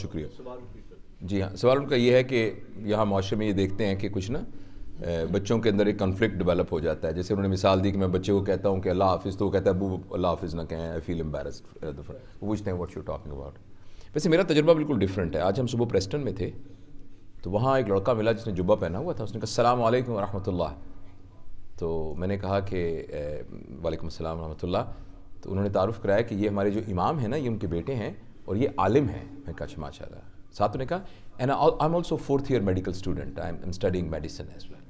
शुक्रिया जी हाँ सवाल उनका ये है कि यहाँ माशरे में ये देखते हैं कि कुछ ना बच्चों के अंदर एक कन्फ्लिक्ट डेवलप हो जाता है जैसे उन्होंने मिसाल दी कि मैं बच्चे को कहता हूँ कि अल्लाह हाफिज़ तो वो कहता है अबू अल्लाह हाफिज़ ना कहें आई फील एम्बेस पूछते हैं वॉट यू टॉकिंग अबाउट वैसे मेरा तजुर्बा बिल्कुल डिफरेंट है आज हम सुबह प्रेस्टन में थे तो वहाँ एक लड़का मिला जिसने जुब्बा पहना हुआ था उसने कहा सलाम वालेकुम वरहमतुल्लाह तो मैंने कहा कि वालेकुम सलाम वरहमतुल्लाह तो उन्होंने तारुफ़ कराया कि ये हमारे जो इमाम हैं ना ये उनके बेटे हैं और ये आलिम है मैं कहा माशाला साथ ने कहा and I am also fourth year medical student I am studying medicine as well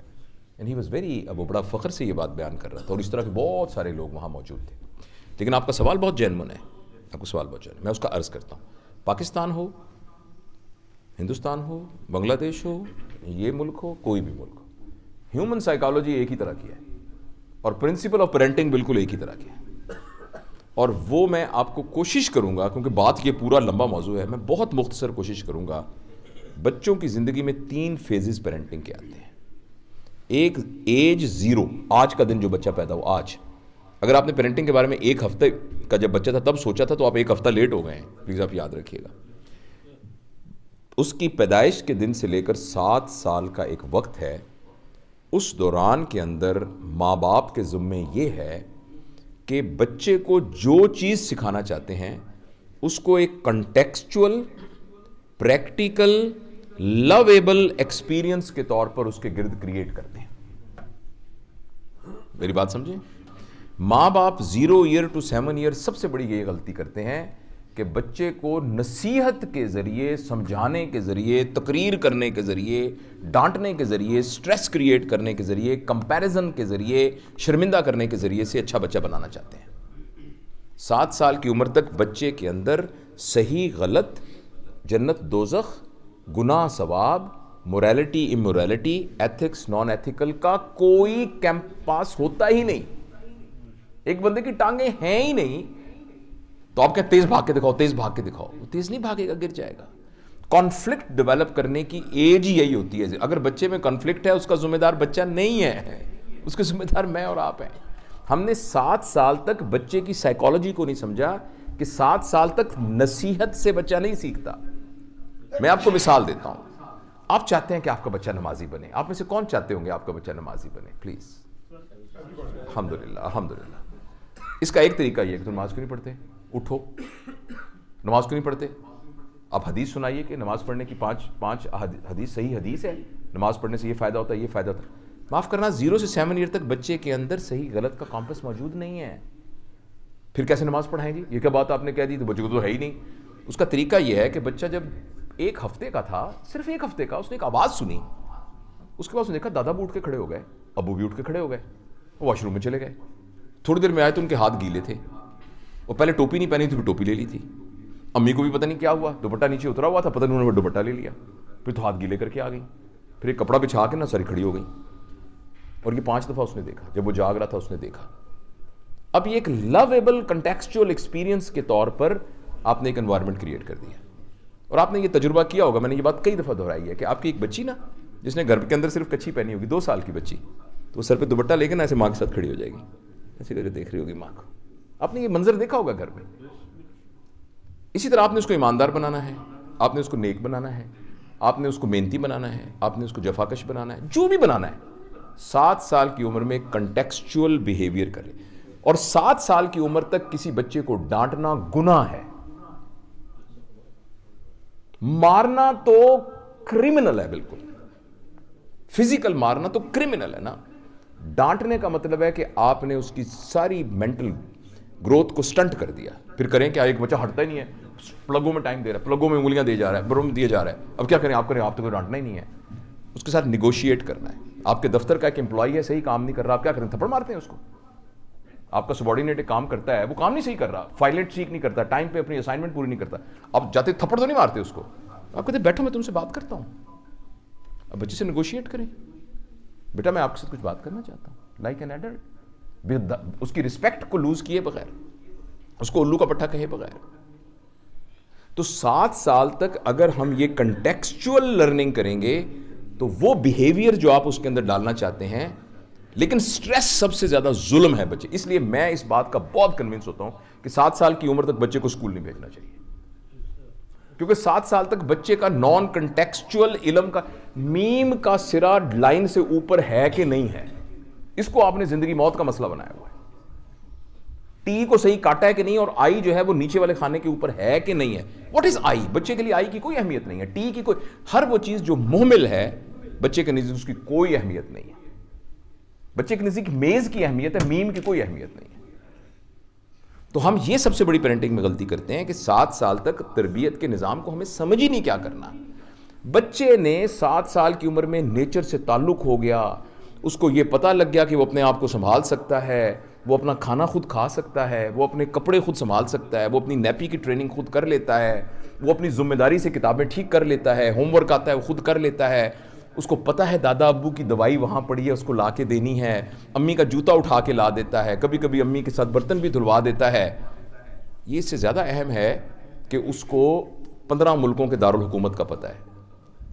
and he was very अब वो बड़ा फ़ख्र से ये बात बयान कर रहा था और इस तरह के बहुत सारे लोग वहाँ मौजूद थे लेकिन आपका सवाल बहुत जैनमन है आपका सवाल बहुत जैन मैं उसका अर्ज़ करता हूँ पाकिस्तान हो हिंदुस्तान हो बांग्लादेश हो ये मुल्क हो कोई भी मुल्क हो ह्यूमन साइकोलॉजी एक ही तरह की है और प्रिंसिपल ऑफ पेरेंटिंग बिल्कुल एक ही तरह की है और वो मैं आपको कोशिश करूँगा क्योंकि बात ये पूरा लंबा मौजू है मैं बहुत मुख्तसर कोशिश करूँगा बच्चों की ज़िंदगी में तीन फेजेस पेरेंटिंग के आते हैं एक एज ज़ीरो आज का दिन जो बच्चा पैदा हो आज अगर आपने पेरेंटिंग के बारे में एक हफ्ते का जब बच्चा था तब सोचा था तो आप एक हफ्ता लेट हो गए हैं प्लीज़ आप याद रखिएगा उसकी पैदाइश के दिन से लेकर सात साल का एक वक्त है उस दौरान के अंदर माँ बाप के ज़ुम्मे ये है कि बच्चे को जो चीज़ सिखाना चाहते हैं उसको एक कंटेक्चुअल प्रैक्टिकल लवेबल एक्सपीरियंस के तौर पर उसके गिर्द क्रिएट करते हैं मेरी बात समझे माँ बाप zero year to seven year सबसे बड़ी ये गलती करते हैं कि बच्चे को नसीहत के ज़रिए समझाने के ज़रिए तकरीर करने के ज़रिए डांटने के ज़रिए स्ट्रेस क्रिएट करने के ज़रिए कंपैरिजन के ज़रिए शर्मिंदा करने के ज़रिए से अच्छा बच्चा बनाना चाहते हैं सात साल की उम्र तक बच्चे के अंदर सही गलत जन्नत दोजख गुनाह सवाब morality immorality ethics non ethical का कोई कैंप पास होता ही नहीं एक बंदे की टांगे हैं ही नहीं तो आप क्या तेज भाग के दिखाओ तेज भाग के दिखाओ तेज नहीं भागेगा गिर जाएगा कॉन्फ्लिक्ट डेवलप करने की एज ही यही होती है अगर बच्चे में कॉन्फ्लिक्ट है उसका जिम्मेदार बच्चा नहीं है उसके जिम्मेदार मैं और आप हैं हमने सात साल तक बच्चे की साइकोलॉजी को नहीं समझा कि सात साल तक नसीहत से बच्चा नहीं सीखता मैं आपको मिसाल देता हूं आप चाहते हैं कि आपका बच्चा नमाजी बने आप में से कौन चाहते होंगे आपका बच्चा नमाजी बने प्लीज अलहमदुल्ला अलहमदुल्ला इसका एक तरीका यह है कि तुम नमाज क्यों नहीं पढ़ते उठो नमाज क्यों नहीं पढ़ते आप हदीस सुनाइए कि नमाज पढ़ने की पाँच पाँच हदीस सही हदीस है नमाज पढ़ने से ये फ़ायदा होता है ये फ़ायदा होता है माफ़ करना ज़ीरो से सेवन ईयर तक बच्चे के अंदर सही गलत का कॉम्पस मौजूद नहीं है फिर कैसे नमाज पढ़ाएंगे ये क्या बात आपने कह दी तो बच्चे को तो है ही नहीं उसका तरीका यह है कि बच्चा जब एक हफ्ते का था सिर्फ एक हफ्ते का उसने एक आवाज़ सुनी उसके बाद उसने देखा दादा भी उठ के खड़े हो गए अबू भी उठ के खड़े हो गए वॉशरूम में चले गए थोड़ी देर में आए तो उनके हाथ गीले थे वो पहले टोपी नहीं पहनी थी टोपी ले ली थी अम्मी को भी पता नहीं क्या हुआ दुपट्टा नीचे उतरा हुआ था पता नहीं उन्होंने दुपट्टा ले लिया फिर तो हाथ गीले करके आ गई फिर एक कपड़ा बिछा के ना सारी खड़ी हो गई और ये पांच दफा उसने देखा जब वो जाग रहा था उसने देखा अब ये एक लवेबल कंटेक्चुअल एक्सपीरियंस के तौर पर आपने एक एनवायरमेंट क्रिएट कर दिया और आपने ये तजुर्बा किया होगा मैंने ये बात कई दफ़ा दोहराई है कि आपकी एक बच्ची ना जिसने घर के अंदर सिर्फ कच्ची पहनी होगी दो साल की बच्ची तो सर पे दुपट्टा लेकर ना ऐसे माँ के साथ खड़ी हो जाएगी ऐसे करके देख रही होगी माँ को आपने ये मंजर देखा होगा घर में इसी तरह आपने उसको ईमानदार बनाना है आपने उसको नेक बनाना है आपने उसको मेहनती बनाना है आपने उसको जफाकश बनाना है जो भी बनाना है सात साल की उम्र में कंटेक्चुअल बिहेवियर करें और सात साल की उम्र तक किसी बच्चे को डांटना गुना है मारना तो क्रिमिनल है बिल्कुल फिजिकल मारना तो क्रिमिनल है ना डांटने का मतलब है कि आपने उसकी सारी मेंटल ग्रोथ को स्टंट कर दिया फिर करें क्या एक बच्चा हटता ही नहीं है प्लगों में टाइम दे रहा है प्लगों में उंगलियां दे जा रहा है ब्रम दिए जा रहा है अब क्या करें आप करें आप तो कोई डांटना ही नहीं है उसके साथ निगोशिएट करना है आपके दफ्तर का एक एम्प्लॉई है सही काम नहीं कर रहा आप क्या करें थप्पड़ मारते हैं उसको आपका सबॉर्डिनेट काम करता है वो काम नहीं सही कर रहा फाइलेट ठीक नहीं करता टाइम पे अपनी असाइनमेंट पूरी नहीं करता आप जाते थप्पड़ तो नहीं मारते उसको आप कहते बैठो मैं तुमसे बात करता हूँ अब बच्चे से निगोशिएट करें बेटा मैं आपके साथ कुछ बात करना चाहता हूँ लाइक एन एडल्ट उसकी रिस्पेक्ट को लूज किए बगैर उसको उल्लू का पट्टा कहे बगैर तो सात साल तक अगर हम ये कंटेक्चुअल लर्निंग करेंगे तो वो बिहेवियर जो आप उसके अंदर डालना चाहते हैं लेकिन स्ट्रेस सबसे ज़्यादा जुल्म है बच्चे इसलिए मैं इस बात का बहुत कन्विंस होता हूं कि सात साल की उम्र तक बच्चे को स्कूल नहीं भेजना चाहिए क्योंकि सात साल तक बच्चे का नॉन कंटेक्चुअल इलम का मीम का सिरा लाइन से ऊपर है कि नहीं है इसको आपने जिंदगी मौत का मसला बनाया हुआ है टी को सही काटा है कि नहीं और आई जो है वो नीचे वाले खाने के ऊपर है कि नहीं है वॉट इज आई बच्चे के लिए आई की कोई अहमियत नहीं है टी की कोई हर वो चीज जो मुहमिल है बच्चे के नजदीक उसकी कोई अहमियत नहीं है बच्चे के नजदीक मेज की अहमियत है मीम की कोई अहमियत नहीं है तो हम ये सबसे बड़ी पेरेंटिंग में गलती करते हैं कि सात साल तक तरबियत के निज़ाम को हमें समझ ही नहीं क्या करना बच्चे ने सात साल की उम्र में नेचर से ताल्लुक हो गया उसको ये पता लग गया कि वो अपने आप को संभाल सकता है वो अपना खाना खुद खा सकता है वो अपने कपड़े खुद संभाल सकता है वो अपनी नैपी की ट्रेनिंग खुद कर लेता है वो अपनी जिम्मेदारी से किताबें ठीक कर लेता है होमवर्क आता है वो खुद कर लेता है उसको पता है दादा अबू की दवाई वहाँ पड़ी है उसको ला के देनी है अम्मी का जूता उठा के ला देता है कभी कभी अम्मी के साथ बर्तन भी धुलवा देता है ये इससे ज़्यादा अहम है कि उसको पंद्रह मुल्कों के दारकूमत का पता है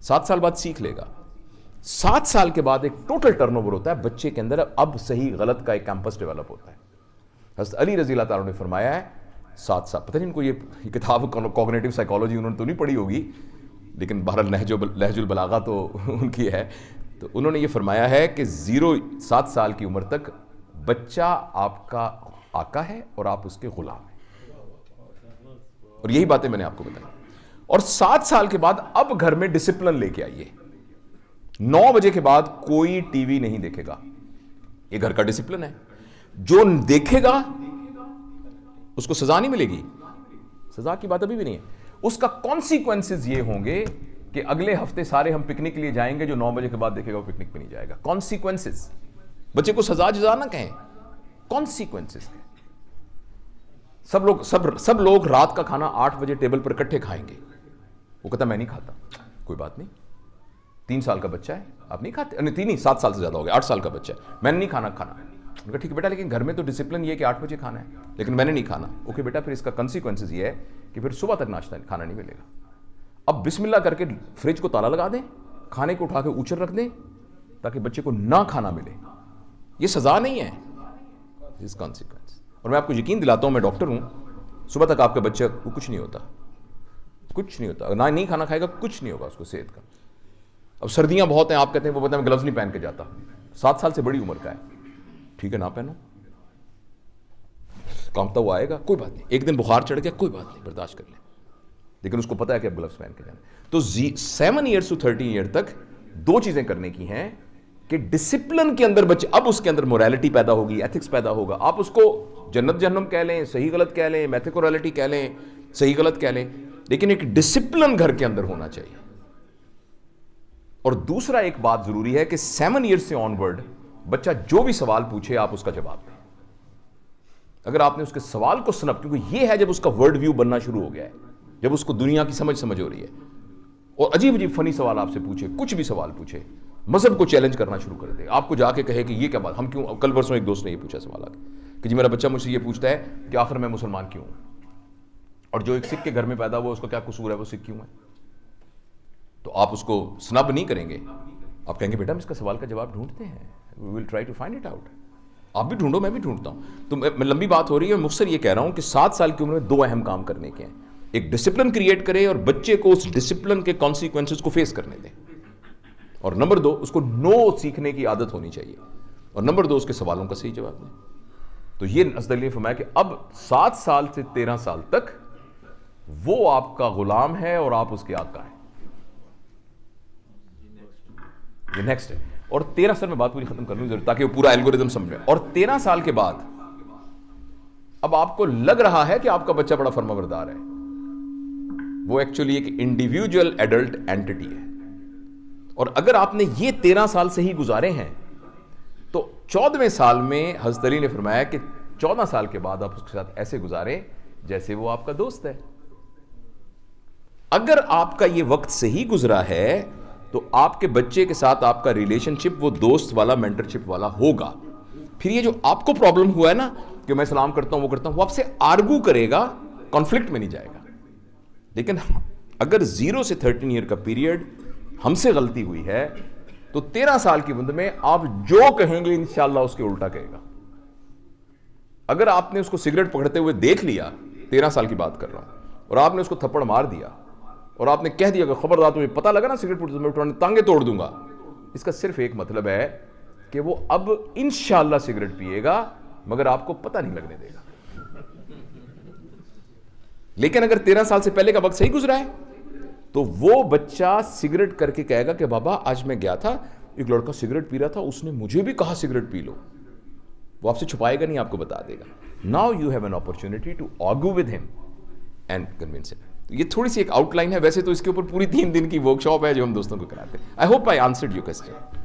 सात साल बाद सीख लेगा सात साल के बाद एक टोटल टर्नओवर होता है बच्चे के अंदर अब सही गलत का एक कैंपस डेवलप होता है हस्त अली रजी ने फरमाया है सात साल पता नहीं इनको ये, किताब कॉग्नेटिव साइकोलॉजी उन्होंने तो नहीं पढ़ी होगी लेकिन बहरल लहजो लहजुल बलागा तो उनकी है तो उन्होंने ये फरमाया है कि ज़ीरो सात साल की उम्र तक बच्चा आपका आका है और आप उसके गुलाम हैं और यही बातें मैंने आपको बताई और सात साल के बाद अब घर में डिसिप्लिन लेके आइए नौ बजे के बाद कोई टीवी नहीं देखेगा ये घर का डिसिप्लिन है जो देखेगा उसको सजा नहीं मिलेगी सजा की बात अभी भी नहीं है उसका कॉन्सिक्वेंसिस ये होंगे कि अगले हफ्ते सारे हम पिकनिक के लिए जाएंगे जो नौ बजे के बाद देखेगा वो पिकनिक पे नहीं जाएगा कॉन्सिक्वेंसिस बच्चे को सजा जजा ना कहें कॉन्सिक्वेंसिस सब लोग सब सब लोग रात का खाना आठ बजे टेबल पर इकट्ठे खाएंगे वो कहता मैं नहीं खाता कोई बात नहीं तीन साल का बच्चा है आप नहीं खाते नहीं तीन ही सात साल से ज़्यादा हो गया आठ साल का बच्चा है मैंने नहीं खाना खाना उनका ठीक है बेटा लेकिन घर में तो डिसिप्लिन ये कि आठ बजे खाना है लेकिन मैंने नहीं खाना ओके बेटा फिर इसका कंसिक्वेंसेज ये है कि फिर सुबह तक नाश्ता खाना नहीं मिलेगा अब बिस्मिल्ला करके फ्रिज को ताला लगा दें खाने को उठा के ऊंचर रख दें ताकि बच्चे को ना खाना मिले ये सज़ा नहीं है इस कॉन्सिक्वेंस और मैं आपको यकीन दिलाता हूँ मैं डॉक्टर हूँ सुबह तक आपके बच्चे को कुछ नहीं होता कुछ नहीं होता ना नहीं खाना खाएगा कुछ नहीं होगा उसको सेहत का अब सर्दियां बहुत हैं आप कहते हैं वो बताए मैं ग्लव्स नहीं पहन के जाता सात साल से बड़ी उम्र का है ठीक है ना पहनो कांपता तो हुआ आएगा कोई बात नहीं एक दिन बुखार चढ़ गया कोई बात नहीं बर्दाश्त कर ले लेकिन उसको पता है कि अब ग्लव्स पहन के जाना तो seven years to thirteen year तक दो चीज़ें करने की हैं कि डिसिप्लिन के अंदर बच्चे अब उसके अंदर मोरालिटी पैदा होगी एथिक्स पैदा होगा आप उसको जन्नत जहनम कह लें सही गलत कह लें मैथिकोरलिटी कह लें सही गलत कह लें लेकिन एक डिसिप्लिन घर के अंदर होना चाहिए और दूसरा एक बात जरूरी है कि सेवन ईयर से ऑनवर्ड बच्चा जो भी सवाल पूछे आप उसका जवाब दें अगर आपने उसके सवाल को सुनप क्योंकि यह है जब उसका वर्ल्ड व्यू बनना शुरू हो गया है जब उसको दुनिया की समझ समझ हो रही है और अजीब अजीब फनी सवाल आपसे पूछे कुछ भी सवाल पूछे मजहब को चैलेंज करना शुरू कर दे आपको जाके कहे कि ये क्या बात हम क्यों कल परसों एक दोस्त ने ये पूछा सवाल आगे कि जी मेरा बच्चा मुझसे ये पूछता है कि आखिर मैं मुसलमान क्यों और जो एक सिख के घर में पैदा हुआ उसका क्या कसूर है वो सिख क्यों है तो आप उसको स्नब नहीं करेंगे आप कहेंगे बेटा हम इसका सवाल का जवाब ढूंढते हैं we will try to find it out आप भी ढूंढो मैं भी ढूंढता हूँ तो मैं लंबी बात हो रही है मैं ये कह रहा हूँ कि सात साल की उम्र में दो अहम काम करने के हैं एक डिसिप्लिन क्रिएट करें और बच्चे को उस डिसिप्लिन के कॉन्सिक्वेंसेज को फेस करने दें और नंबर दो उसको नो सीखने की आदत होनी चाहिए और नंबर दो उसके सवालों का सही जवाब दें तो ये नजदली फरमाया कि अब सात साल से तेरह साल तक वो आपका गुलाम है और आप उसके आका हैं ये नेक्स्ट है और तेरह साल में बात पूरी खत्म कर लूँ जरूर ताकि वो पूरा एल्गोरिज्म समझे और तेरह साल के बाद अब आपको लग रहा है कि आपका बच्चा बड़ा फर्माबरदार है वो एक्चुअली एक इंडिविजुअल एडल्ट एंटिटी है और अगर आपने ये तेरह साल से ही गुजारे हैं तो चौदहवें साल में हजतरी ने फरमाया कि चौदह साल के बाद आप उसके साथ ऐसे गुजारें जैसे वो आपका दोस्त है अगर आपका ये वक्त सही गुजरा है तो आपके बच्चे के साथ आपका रिलेशनशिप वो दोस्त वाला मेंटरशिप वाला होगा फिर ये जो आपको प्रॉब्लम हुआ है ना कि मैं सलाम करता हूं वो करता हूं वो आपसे आर्गू करेगा कॉन्फ्लिक्ट में नहीं जाएगा लेकिन अगर जीरो से थर्टीन ईयर का पीरियड हमसे गलती हुई है तो तेरह साल की उम्र में आप जो कहेंगे इंशाला उसके उल्टा कहेगा अगर आपने उसको सिगरेट पकड़ते हुए देख लिया तेरह साल की बात कर रहा हूं और आपने उसको थप्पड़ मार दिया और आपने कह दिया कि खबरदार तुम्हें पता लगा ना सिगरेट पुट मैं उठाने तांगे तोड़ दूंगा इसका सिर्फ एक मतलब है कि वो अब इन सिगरेट पिएगा मगर आपको पता नहीं लगने देगा लेकिन अगर तेरह साल से पहले का वक्त सही गुजरा है तो वो बच्चा सिगरेट करके कहेगा कि बाबा आज मैं गया था एक लड़का सिगरेट पी रहा था उसने मुझे भी कहा सिगरेट पी लो वो आपसे छुपाएगा नहीं आपको बता देगा now you have an opportunity to argue with him and convince him तो ये थोड़ी सी एक आउटलाइन है वैसे तो इसके ऊपर पूरी तीन दिन की वर्कशॉप है जो हम दोस्तों को कराते हैं I hope I answered you question